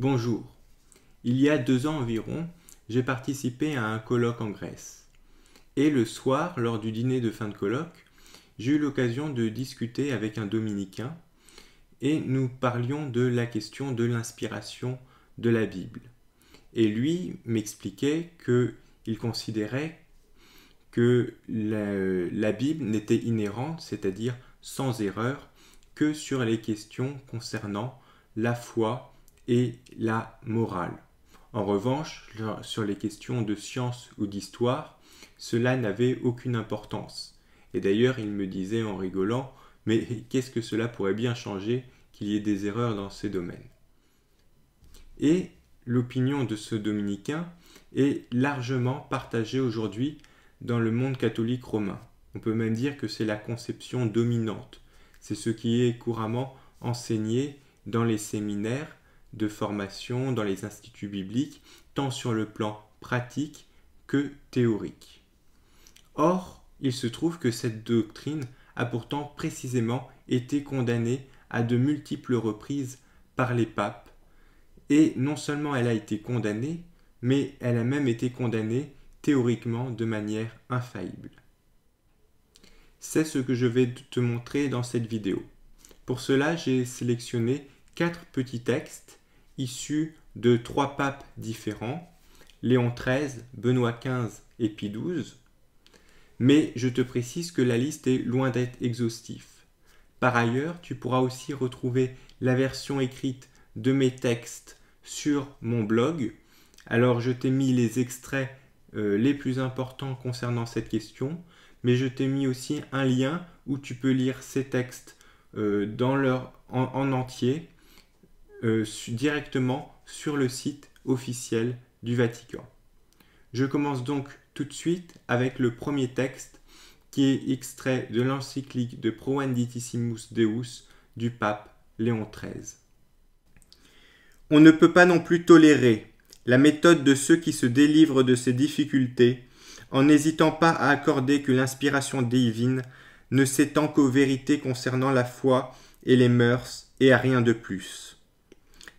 Bonjour. Il y a deux ans environ, j'ai participé à un colloque en Grèce. Et le soir, lors du dîner de fin de colloque, j'ai eu l'occasion de discuter avec un dominicain et nous parlions de la question de l'inspiration de la Bible. Et lui m'expliquait qu'il considérait que la, Bible n'était inhérente, c'est-à-dire sans erreur, que sur les questions concernant la foi, et la morale. En revanche, sur les questions de science ou d'histoire, cela n'avait aucune importance. Et d'ailleurs, il me disait en rigolant Mais qu'est-ce que cela pourrait bien changer qu'il y ait des erreurs dans ces domaines Et l'opinion de ce dominicain est largement partagée aujourd'hui dans le monde catholique romain. On peut même dire que c'est la conception dominante. C'est ce qui est couramment enseigné dans les séminaires de formation dans les instituts bibliques, tant sur le plan pratique que théorique. Or, il se trouve que cette doctrine a pourtant précisément été condamnée à de multiples reprises par les papes, et non seulement elle a été condamnée, mais elle a même été condamnée théoriquement de manière infaillible. C'est ce que je vais te montrer dans cette vidéo. Pour cela, j'ai sélectionné quatre petits textes issus de trois papes différents, Léon XIII, Benoît XV et Pie XII, mais je te précise que la liste est loin d'être exhaustive. Par ailleurs, tu pourras aussi retrouver la version écrite de mes textes sur mon blog. Alors je t'ai mis les extraits euh, les plus importants concernant cette question, mais je t'ai mis aussi un lien où tu peux lire ces textes euh, en entier euh, directement sur le site officiel du Vatican. Je commence donc tout de suite avec le premier texte qui est extrait de l'encyclique de Proenditissimus Deus du pape Léon XIII. On ne peut pas non plus tolérer la méthode de ceux qui se délivrent de ces difficultés en n'hésitant pas à accorder que l'inspiration divine ne s'étend qu'aux vérités concernant la foi et les mœurs et à rien de plus.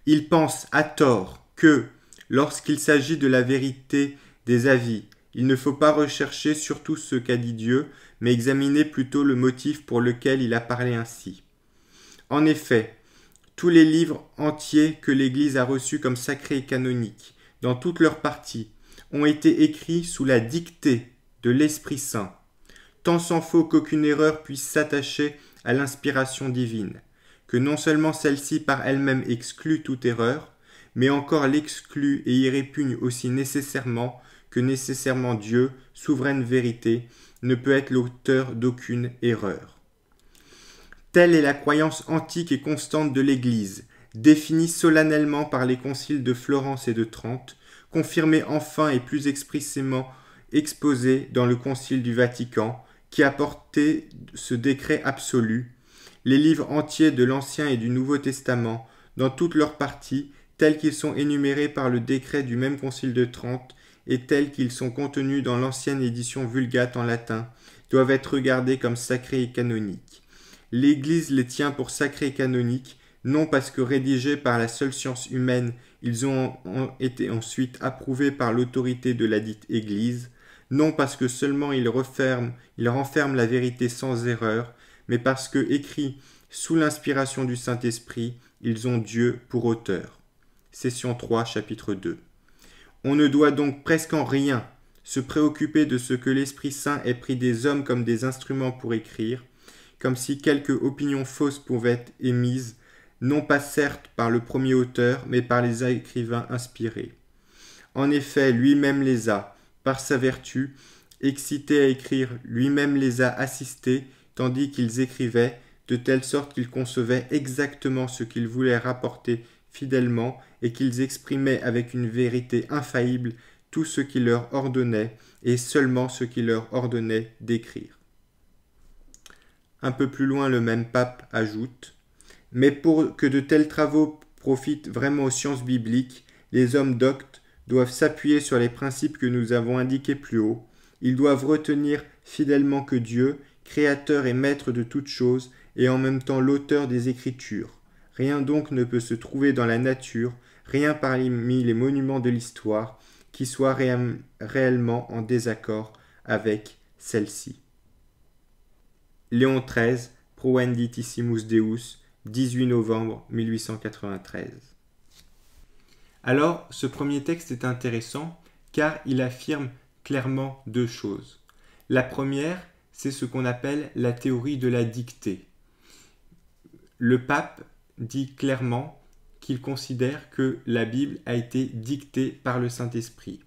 Il pense à tort que, lorsqu'il s'agit de la vérité des avis, il ne faut pas rechercher surtout ce qu'a dit Dieu, mais examiner plutôt le motif pour lequel il a parlé ainsi. En effet, tous les livres entiers que l'Église a reçus comme sacrés et canoniques, dans toutes leurs parties, ont été écrits sous la dictée de l'Esprit Saint. Tant s'en faut qu'aucune erreur puisse s'attacher à l'inspiration divine que non seulement celle-ci par elle-même exclut toute erreur, mais encore l'exclut et y répugne aussi nécessairement que nécessairement Dieu, souveraine vérité, ne peut être l'auteur d'aucune erreur. Telle est la croyance antique et constante de l'Église, définie solennellement par les conciles de Florence et de Trente, confirmée enfin et plus expressément exposée dans le concile du Vatican, qui a porté ce décret absolu, les livres entiers de l'Ancien et du Nouveau Testament, dans toutes leurs parties, tels qu'ils sont énumérés par le décret du même Concile de Trente, et tels qu'ils sont contenus dans l'ancienne édition vulgate en latin, doivent être regardés comme sacrés et canoniques. L'Église les tient pour sacrés et canoniques, non parce que rédigés par la seule science humaine, ils ont, été ensuite approuvés par l'autorité de la dite Église, non parce que seulement ils, referment, ils renferment la vérité sans erreur, mais parce que, écrits sous l'inspiration du Saint-Esprit, ils ont Dieu pour auteur. Session 3, chapitre 2. On ne doit donc presque en rien se préoccuper de ce que l'Esprit Saint ait pris des hommes comme des instruments pour écrire, comme si quelque opinion fausse pouvait être émise, non pas certes par le premier auteur, mais par les écrivains inspirés. En effet, lui-même les a, par sa vertu, excités à écrire, lui-même les a assistés tandis qu'ils écrivaient, de telle sorte qu'ils concevaient exactement ce qu'ils voulaient rapporter fidèlement et qu'ils exprimaient avec une vérité infaillible tout ce qui leur ordonnait et seulement ce qui leur ordonnait d'écrire. Un peu plus loin, le même pape ajoute Mais pour que de tels travaux profitent vraiment aux sciences bibliques, les hommes doctes doivent s'appuyer sur les principes que nous avons indiqués plus haut. Ils doivent retenir fidèlement que Dieu créateur et maître de toutes choses, et en même temps l'auteur des Écritures. Rien donc ne peut se trouver dans la nature, rien parmi les monuments de l'histoire, qui soit réellement en désaccord avec celle-ci. Léon XIII, Proenditissimus Deus, 18 novembre 1893. Alors, ce premier texte est intéressant car il affirme clairement deux choses. La première, c'est ce qu'on appelle la théorie de la dictée. Le pape dit clairement qu'il considère que la Bible a été dictée par le Saint-Esprit.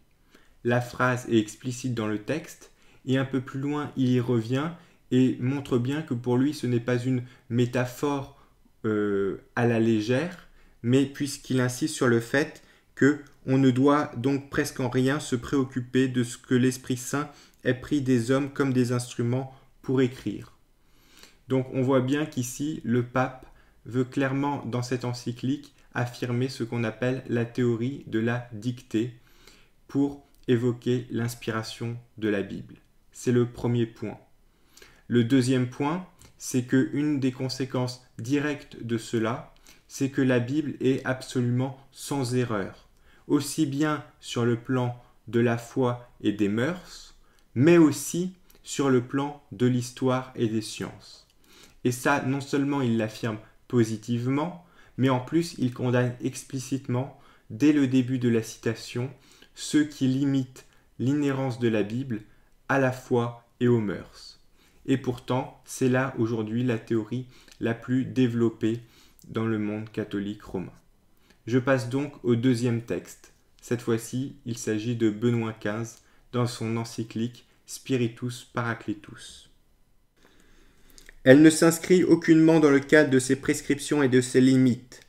La phrase est explicite dans le texte, et un peu plus loin il y revient et montre bien que pour lui ce n'est pas une métaphore euh, à la légère, mais puisqu'il insiste sur le fait que on ne doit donc presque en rien se préoccuper de ce que l'Esprit Saint est pris des hommes comme des instruments pour écrire. Donc on voit bien qu'ici, le pape veut clairement, dans cette encyclique, affirmer ce qu'on appelle la théorie de la dictée pour évoquer l'inspiration de la Bible. C'est le premier point. Le deuxième point, c'est que une des conséquences directes de cela, c'est que la Bible est absolument sans erreur, aussi bien sur le plan de la foi et des mœurs, mais aussi sur le plan de l'histoire et des sciences. Et ça, non seulement il l'affirme positivement, mais en plus il condamne explicitement, dès le début de la citation, ceux qui limitent l'inhérence de la Bible à la foi et aux mœurs. Et pourtant, c'est là aujourd'hui la théorie la plus développée dans le monde catholique romain. Je passe donc au deuxième texte. Cette fois-ci, il s'agit de Benoît XV dans son encyclique Spiritus Paracletus. Elle ne s'inscrit aucunement dans le cadre de ses prescriptions et de ses limites.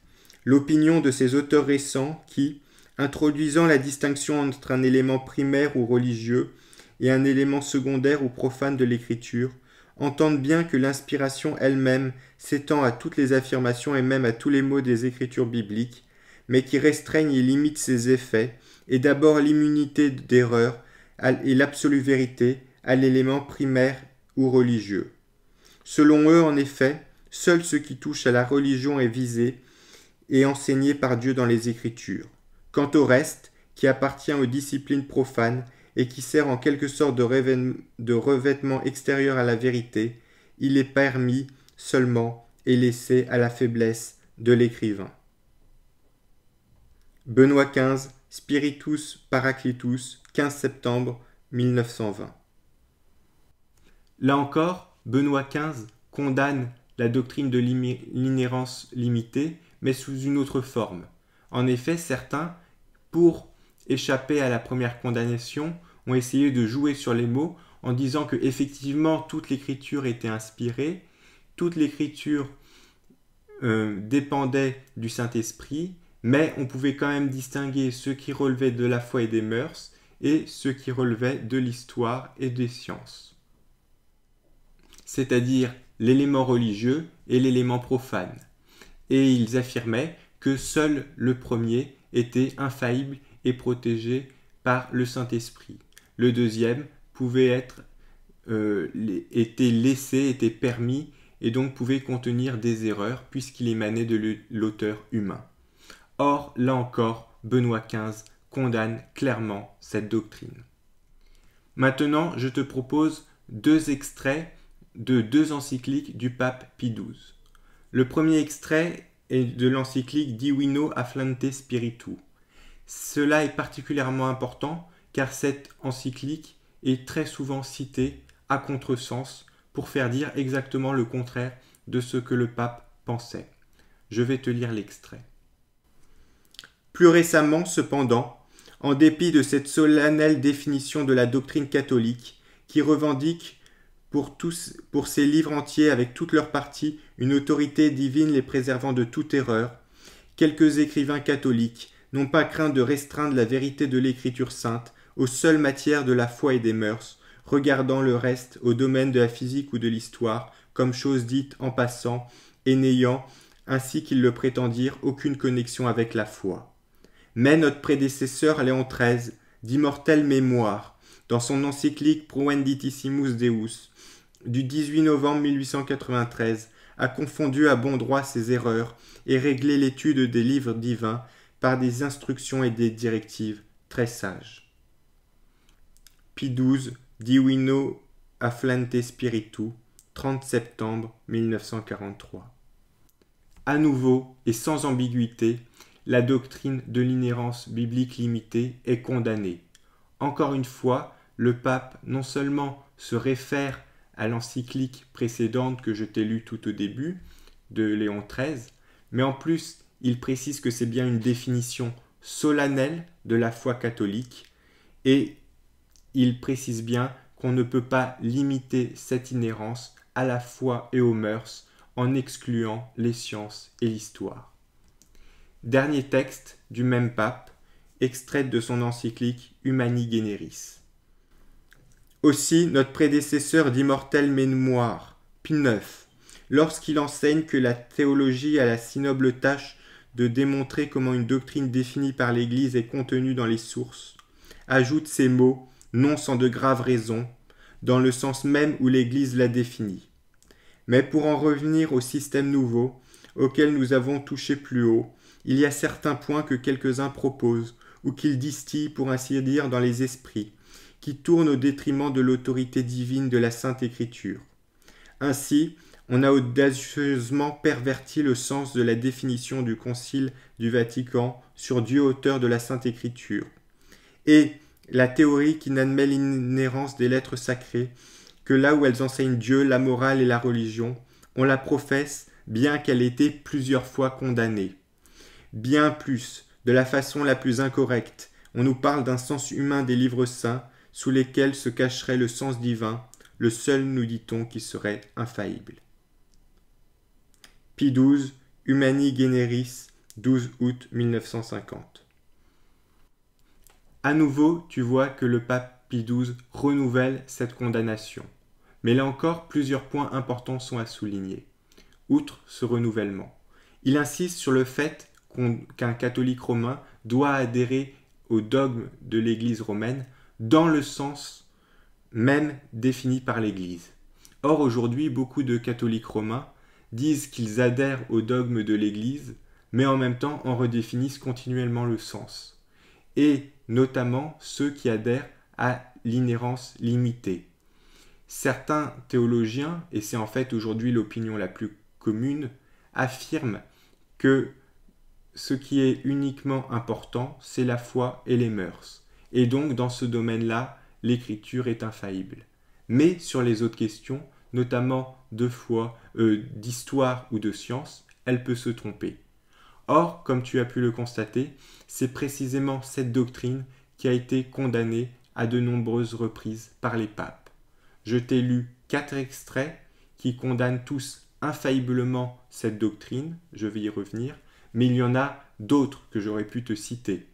L'opinion de ces auteurs récents qui, introduisant la distinction entre un élément primaire ou religieux et un élément secondaire ou profane de l'écriture, entendent bien que l'inspiration elle-même s'étend à toutes les affirmations et même à tous les mots des écritures bibliques, mais qui restreignent et limitent ses effets, et d'abord l'immunité d'erreur et l'absolue vérité à l'élément primaire ou religieux. Selon eux, en effet, seul ce qui touche à la religion est visé et enseigné par Dieu dans les Écritures. Quant au reste, qui appartient aux disciplines profanes et qui sert en quelque sorte de, revêtement extérieur à la vérité, il est permis seulement et laissé à la faiblesse de l'écrivain. Benoît XV, Spiritus Paraclitus, 15 septembre 1920. Là encore, Benoît XV condamne la doctrine de l'inhérence limitée, mais sous une autre forme. En effet, certains, pour échapper à la première condamnation, ont essayé de jouer sur les mots en disant que effectivement toute l'écriture était inspirée, toute l'écriture euh, dépendait du Saint-Esprit, mais on pouvait quand même distinguer ceux qui relevait de la foi et des mœurs et ce qui relevait de l'histoire et des sciences, c'est-à-dire l'élément religieux et l'élément profane, et ils affirmaient que seul le premier était infaillible et protégé par le Saint-Esprit. Le deuxième pouvait être euh, était laissé, était permis, et donc pouvait contenir des erreurs puisqu'il émanait de l'auteur humain. Or, là encore, Benoît XV condamne clairement cette doctrine. Maintenant, je te propose deux extraits de deux encycliques du pape Pie XII. Le premier extrait est de l'encyclique Divino Afflante Spiritu. Cela est particulièrement important car cette encyclique est très souvent citée à contresens pour faire dire exactement le contraire de ce que le pape pensait. Je vais te lire l'extrait. Plus récemment, cependant, en dépit de cette solennelle définition de la doctrine catholique, qui revendique pour, tous, pour ses livres entiers avec toutes leurs parties une autorité divine les préservant de toute erreur, quelques écrivains catholiques n'ont pas craint de restreindre la vérité de l'Écriture sainte aux seules matières de la foi et des mœurs, regardant le reste au domaine de la physique ou de l'histoire comme chose dite en passant et n'ayant, ainsi qu'ils le prétendirent, aucune connexion avec la foi mais notre prédécesseur Léon XIII, d'immortelle mémoire, dans son encyclique Proenditissimus Deus, du 18 novembre 1893, a confondu à bon droit ses erreurs et réglé l'étude des livres divins par des instructions et des directives très sages. Pie XII, Divino Afflante Spiritu, 30 septembre 1943. À nouveau et sans ambiguïté, la doctrine de l'inhérence biblique limitée est condamnée. Encore une fois, le pape non seulement se réfère à l'encyclique précédente que je t'ai lue tout au début, de Léon XIII, mais en plus, il précise que c'est bien une définition solennelle de la foi catholique, et il précise bien qu'on ne peut pas limiter cette inhérence à la foi et aux mœurs en excluant les sciences et l'histoire dernier texte du même pape, extrait de son encyclique Humani Generis. Aussi, notre prédécesseur d'immortelle mémoire, Pie lorsqu'il enseigne que la théologie a la si noble tâche de démontrer comment une doctrine définie par l'Église est contenue dans les sources, ajoute ces mots, non sans de graves raisons, dans le sens même où l'Église l'a définie. Mais pour en revenir au système nouveau, auquel nous avons touché plus haut, il y a certains points que quelques-uns proposent, ou qu'ils distillent pour ainsi dire dans les esprits, qui tournent au détriment de l'autorité divine de la Sainte Écriture. Ainsi, on a audacieusement perverti le sens de la définition du Concile du Vatican sur Dieu auteur de la Sainte Écriture. Et la théorie qui n'admet l'inhérence des lettres sacrées, que là où elles enseignent Dieu, la morale et la religion, on la professe bien qu'elle ait été plusieurs fois condamnée bien plus, de la façon la plus incorrecte. On nous parle d'un sens humain des livres saints, sous lesquels se cacherait le sens divin, le seul, nous dit-on, qui serait infaillible. Pie XII, Humani Generis, 12 août 1950. À nouveau, tu vois que le pape Pie XII renouvelle cette condamnation. Mais là encore, plusieurs points importants sont à souligner. Outre ce renouvellement, il insiste sur le fait qu'un catholique romain doit adhérer au dogme de l'Église romaine dans le sens même défini par l'Église. Or aujourd'hui, beaucoup de catholiques romains disent qu'ils adhèrent au dogme de l'Église, mais en même temps en redéfinissent continuellement le sens, et notamment ceux qui adhèrent à l'inhérence limitée. Certains théologiens, et c'est en fait aujourd'hui l'opinion la plus commune, affirment que ce qui est uniquement important, c'est la foi et les mœurs. Et donc, dans ce domaine-là, l'écriture est infaillible. Mais sur les autres questions, notamment de foi, euh, d'histoire ou de science, elle peut se tromper. Or, comme tu as pu le constater, c'est précisément cette doctrine qui a été condamnée à de nombreuses reprises par les papes. Je t'ai lu quatre extraits qui condamnent tous infailliblement cette doctrine, je vais y revenir, mais il y en a d'autres que j'aurais pu te citer.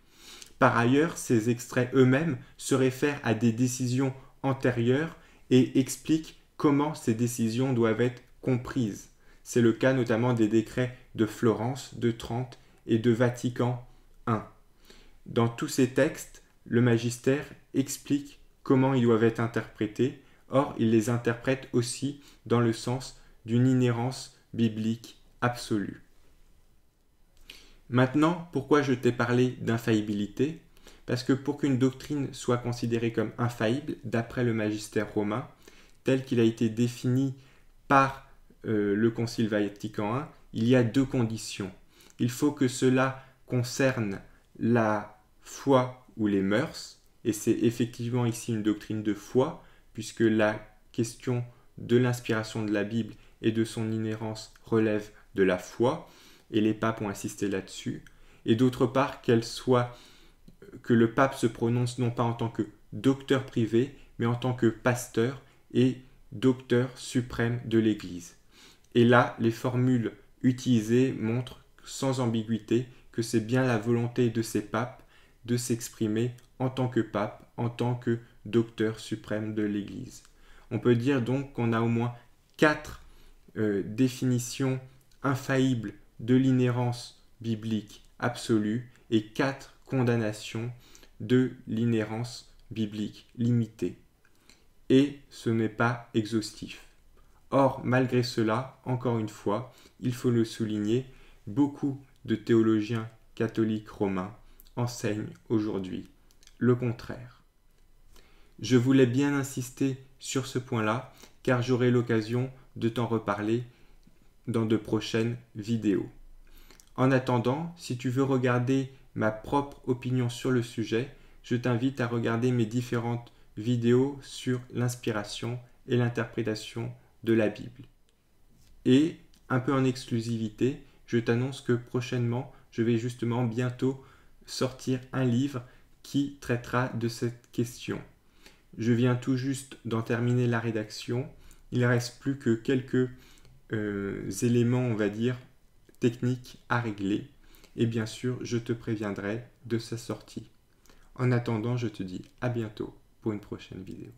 Par ailleurs, ces extraits eux-mêmes se réfèrent à des décisions antérieures et expliquent comment ces décisions doivent être comprises. C'est le cas notamment des décrets de Florence, de Trente et de Vatican I. Dans tous ces textes, le magistère explique comment ils doivent être interprétés, or il les interprète aussi dans le sens d'une inhérence biblique absolue. Maintenant, pourquoi je t'ai parlé d'infaillibilité Parce que pour qu'une doctrine soit considérée comme infaillible, d'après le magistère romain, tel qu'il a été défini par euh, le Concile Vatican I, il y a deux conditions. Il faut que cela concerne la foi ou les mœurs, et c'est effectivement ici une doctrine de foi, puisque la question de l'inspiration de la Bible et de son inhérence relève de la foi, et les papes ont insisté là-dessus, et d'autre part qu'elle soit que le pape se prononce non pas en tant que docteur privé, mais en tant que pasteur et docteur suprême de l'Église. Et là, les formules utilisées montrent sans ambiguïté que c'est bien la volonté de ces papes de s'exprimer en tant que pape, en tant que docteur suprême de l'Église. On peut dire donc qu'on a au moins quatre euh, définitions infaillibles de l'inhérence biblique absolue et quatre condamnations de l'inhérence biblique limitée. Et ce n'est pas exhaustif. Or, malgré cela, encore une fois, il faut le souligner, beaucoup de théologiens catholiques romains enseignent aujourd'hui le contraire. Je voulais bien insister sur ce point-là, car j'aurai l'occasion de t'en reparler dans de prochaines vidéos. En attendant, si tu veux regarder ma propre opinion sur le sujet, je t'invite à regarder mes différentes vidéos sur l'inspiration et l'interprétation de la Bible. Et, un peu en exclusivité, je t'annonce que prochainement, je vais justement bientôt sortir un livre qui traitera de cette question. Je viens tout juste d'en terminer la rédaction. Il ne reste plus que quelques euh, éléments, on va dire, techniques à régler. Et bien sûr, je te préviendrai de sa sortie. En attendant, je te dis à bientôt pour une prochaine vidéo.